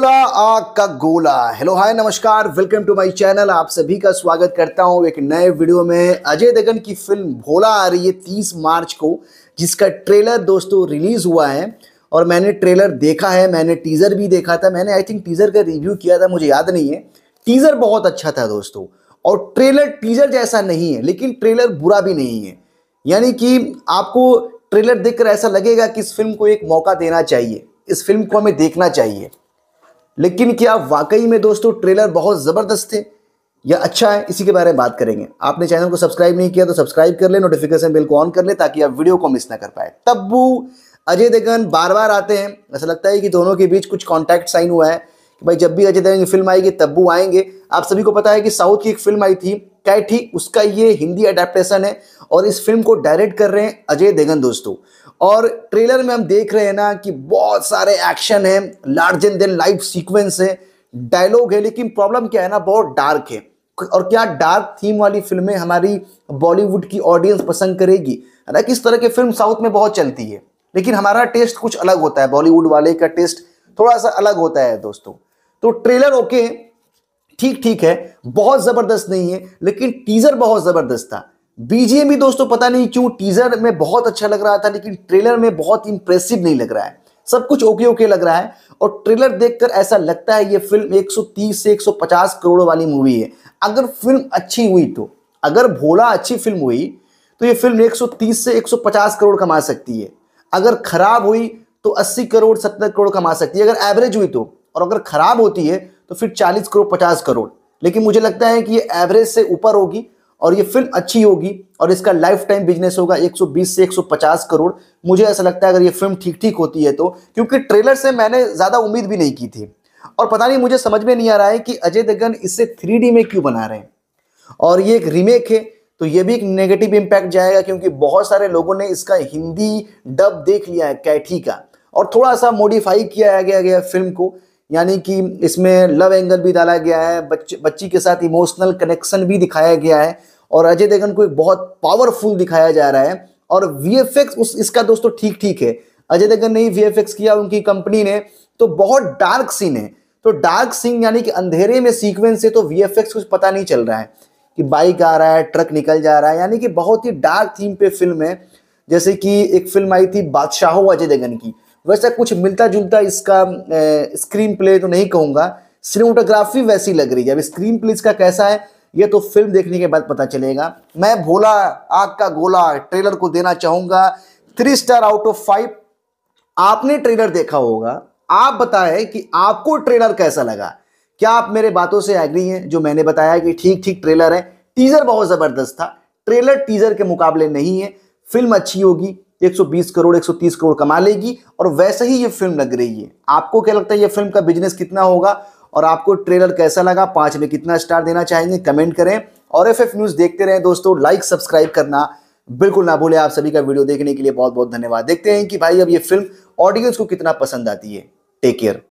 गोला आग का गोला हेलो हाय नमस्कार वेलकम टू माय चैनल आप सभी का स्वागत करता हूं एक नए वीडियो में अजय देवगन की फिल्म भोला आ रही है 30 मार्च को जिसका ट्रेलर दोस्तों रिलीज हुआ है और मैंने ट्रेलर देखा है मैंने टीज़र भी देखा था मैंने आई थिंक टीज़र का रिव्यू किया था मुझे याद नहीं है टीज़र बहुत अच्छा था दोस्तों और ट्रेलर टीज़र जैसा नहीं है लेकिन ट्रेलर बुरा भी नहीं है यानी कि आपको ट्रेलर देखकर ऐसा लगेगा कि इस फिल्म को एक मौका देना चाहिए इस फिल्म को हमें देखना चाहिए लेकिन क्या वाकई में दोस्तों ट्रेलर बहुत ज़बरदस्त थे या अच्छा है इसी के बारे में बात करेंगे आपने चैनल को सब्सक्राइब नहीं किया तो सब्सक्राइब कर ले नोटिफिकेशन बिल को ऑन कर ले ताकि आप वीडियो को मिस ना कर पाए तब्बू अजय देवगन बार बार आते हैं ऐसा लगता है कि दोनों के बीच कुछ कॉन्टैक्ट साइन हुआ है कि भाई जब भी अजय देवगन की फिल्म आएगी तब्बू आएंगे आप सभी को पता है कि साउथ की एक फिल्म आई थी कैठी उसका ये हिंदी अडेप्टेशन है और इस फिल्म को डायरेक्ट कर रहे हैं अजय देवगन दोस्तों और ट्रेलर में हम देख रहे हैं ना कि बहुत सारे एक्शन है large and then life sequence है डायलॉग है लेकिन प्रॉब्लम क्या है ना बहुत डार्क है और क्या डार्क थीम वाली फिल्में हमारी बॉलीवुड की ऑडियंस पसंद करेगी हालांकि इस तरह की फिल्म साउथ में बहुत चलती है लेकिन हमारा टेस्ट कुछ अलग होता है बॉलीवुड वाले का टेस्ट थोड़ा सा अलग होता है दोस्तों तो ट्रेलर ओके ठीक ठीक है बहुत ज़बरदस्त नहीं है लेकिन टीज़र बहुत ज़बरदस्त था बीजेम भी दोस्तों पता नहीं क्यों टीजर में बहुत अच्छा लग रहा था लेकिन ट्रेलर में बहुत इंप्रेसिव नहीं लग रहा है सब कुछ ओके ओके लग रहा है और ट्रेलर देखकर ऐसा लगता है ये फिल्म 130 से 150 करोड़ वाली मूवी है अगर फिल्म अच्छी हुई तो अगर भोला अच्छी फिल्म हुई तो ये फिल्म 130 से 150 करोड़ कमा सकती है अगर खराब हुई तो 80 करोड़ 70 करोड़ कमा सकती है अगर एवरेज हुई तो और अगर खराब होती है तो फिर 40 करोड़ 50 करोड़ लेकिन मुझे लगता है कि ये एवरेज से ऊपर होगी और ये फिल्म अच्छी होगी और इसका लाइफ टाइम बिजनेस होगा 120 से 150 करोड़ मुझे ऐसा लगता है अगर ये फिल्म ठीक ठीक होती है तो क्योंकि ट्रेलर से मैंने ज़्यादा उम्मीद भी नहीं की थी और पता नहीं मुझे समझ में नहीं आ रहा है कि अजय देवगन इससे थ्री में क्यों बना रहे हैं और ये एक रीमेक है तो ये भी एक नेगेटिव इम्पैक्ट जाएगा क्योंकि बहुत सारे लोगों ने इसका हिंदी डब देख लिया है कैठी का और थोड़ा सा मॉडिफाई किया गया गया फिल्म को यानी कि इसमें लव एंगल भी डाला गया है बच्चे बच्ची के साथ इमोशनल कनेक्शन भी दिखाया गया है और अजय देवगन को एक बहुत पावरफुल दिखाया जा रहा है और वी उस इसका दोस्तों ठीक ठीक है अजय देवगन ने वी किया उनकी कंपनी ने तो बहुत डार्क सीन है तो डार्क सीन यानी कि अंधेरे में सीक्वेंस है तो वी कुछ पता नहीं चल रहा है कि बाइक आ रहा है ट्रक निकल जा रहा है यानी कि बहुत ही डार्क थीम पे फिल्म है जैसे कि एक फिल्म आई थी बादशाह अजय देवगन की वैसा कुछ मिलता जुलता इसका स्क्रीन प्ले तो नहीं कहूंगा सिनेमाटोग्राफी वैसी लग रही है अब स्क्रीन प्ले इसका कैसा है ये तो फिल्म देखने के बाद पता चलेगा मैं भोला आग का गोला ट्रेलर को देना चाहूंगा three star out of five आपने ट्रेलर देखा होगा आप बताएं कि आपको ट्रेलर कैसा लगा क्या आप मेरे बातों से एग्री हैं जो मैंने बताया कि ठीक ठीक ट्रेलर है टीजर बहुत ज़बरदस्त था ट्रेलर टीजर के मुकाबले नहीं है फिल्म अच्छी होगी 120 करोड़ 130 करोड़ कमा लेगी और वैसे ही ये फिल्म लग रही है आपको क्या लगता है ये फिल्म का बिजनेस कितना होगा और आपको ट्रेलर कैसा लगा पांच में कितना स्टार देना चाहेंगे कमेंट करें और एफ एफ न्यूज़ देखते रहें दोस्तों लाइक सब्सक्राइब करना बिल्कुल ना भूले आप सभी का वीडियो देखने के लिए बहुत बहुत धन्यवाद देखते हैं कि भाई अब ये फिल्म ऑडियंस को कितना पसंद आती है टेक केयर